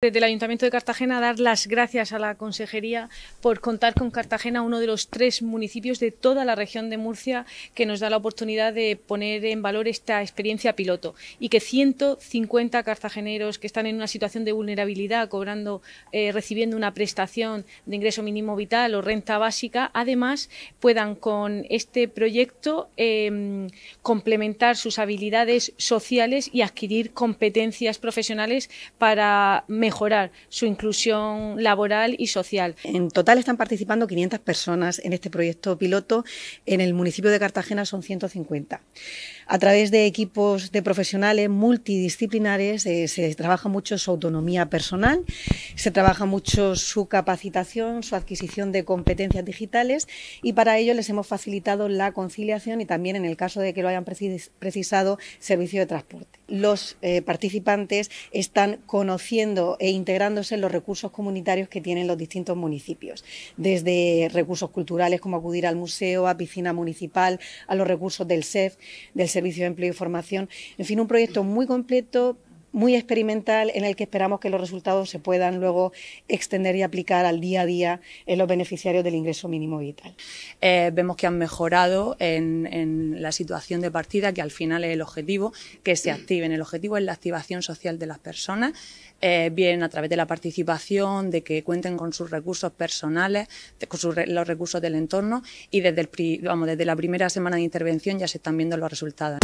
Desde el Ayuntamiento de Cartagena dar las gracias a la Consejería por contar con Cartagena, uno de los tres municipios de toda la región de Murcia que nos da la oportunidad de poner en valor esta experiencia piloto y que 150 cartageneros que están en una situación de vulnerabilidad cobrando, eh, recibiendo una prestación de ingreso mínimo vital o renta básica, además puedan con este proyecto em, complementar sus habilidades sociales y adquirir competencias profesionales para mejorar mejorar su inclusión laboral y social. En total están participando 500 personas en este proyecto piloto. En el municipio de Cartagena son 150. A través de equipos de profesionales multidisciplinares eh, se trabaja mucho su autonomía personal, se trabaja mucho su capacitación, su adquisición de competencias digitales y para ello les hemos facilitado la conciliación y también en el caso de que lo hayan precisado servicio de transporte los eh, participantes están conociendo e integrándose en los recursos comunitarios que tienen los distintos municipios, desde recursos culturales como acudir al museo, a piscina municipal, a los recursos del SEF, del Servicio de Empleo y Formación. En fin, un proyecto muy completo muy experimental en el que esperamos que los resultados se puedan luego extender y aplicar al día a día en los beneficiarios del ingreso mínimo vital. Eh, vemos que han mejorado en, la situación de partida, que al final es el objetivo, que se activen. El objetivo es la activación social de las personas, eh, bien a través de la participación, de que cuenten con sus recursos personales, con los recursos del entorno y desde, desde la primera semana de intervención ya se están viendo los resultados.